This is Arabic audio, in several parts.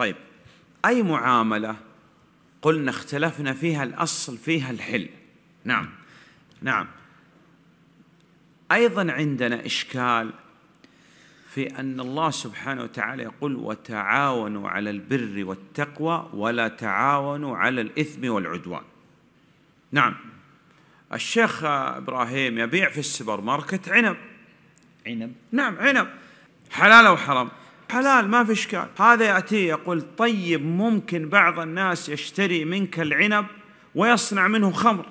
طيب أي معاملة قلنا اختلفنا فيها الأصل فيها الحل نعم نعم أيضا عندنا إشكال في أن الله سبحانه وتعالى يقول وتعاونوا على البر والتقوى ولا تعاونوا على الإثم والعدوان نعم الشيخ إبراهيم يبيع في السوبر ماركت عنب عنب نعم عنب حلال أو حرام حلال ما في اشكال هذا ياتي يقول طيب ممكن بعض الناس يشتري منك العنب ويصنع منه خمر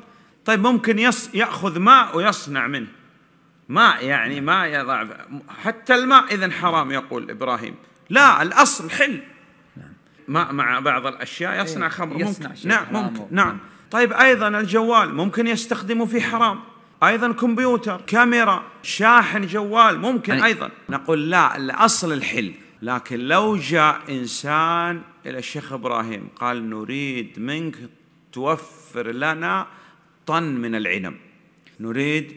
طيب ممكن يص ياخذ ماء ويصنع منه ماء يعني ما يضع حتى الماء اذا حرام يقول ابراهيم لا الاصل حل ماء مع بعض الاشياء يصنع إيه، خمر يصنع ممكن نعم ممكن نعم طيب ايضا الجوال ممكن يستخدمه في حرام ايضا كمبيوتر كاميرا شاحن جوال ممكن يعني ايضا نقول لا الاصل الحل لكن لو جاء إنسان إلى الشيخ إبراهيم قال نريد منك توفر لنا طن من العنب نريد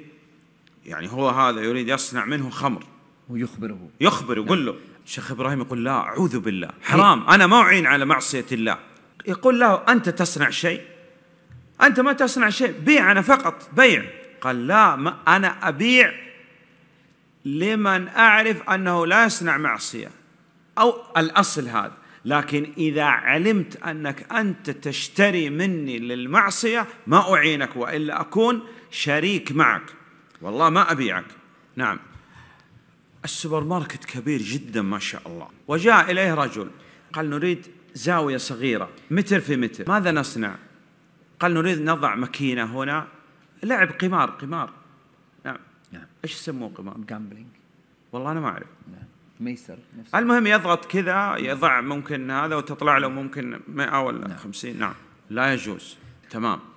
يعني هو هذا يريد يصنع منه خمر ويخبره يخبر يقول نعم. له الشيخ إبراهيم يقول لا أعوذ بالله حرام أنا ما أعين على معصية الله يقول له أنت تصنع شيء أنت ما تصنع شيء بيع أنا فقط بيع قال لا ما أنا أبيع لمن أعرف أنه لا يصنع معصية أو الأصل هذا لكن إذا علمت أنك أنت تشتري مني للمعصية ما أعينك وإلا أكون شريك معك والله ما أبيعك نعم السوبر ماركت كبير جدا ما شاء الله وجاء إليه رجل قال نريد زاوية صغيرة متر في متر ماذا نصنع قال نريد نضع ماكينة هنا لعب قمار قمار نعم, نعم. ايش يسموه قمار؟ جامبلينج والله انا ما اعرف نعم. ميسر نفسه. المهم يضغط كذا يضع ممكن هذا وتطلع له ممكن 100 ولا نعم. 50 نعم لا يجوز تمام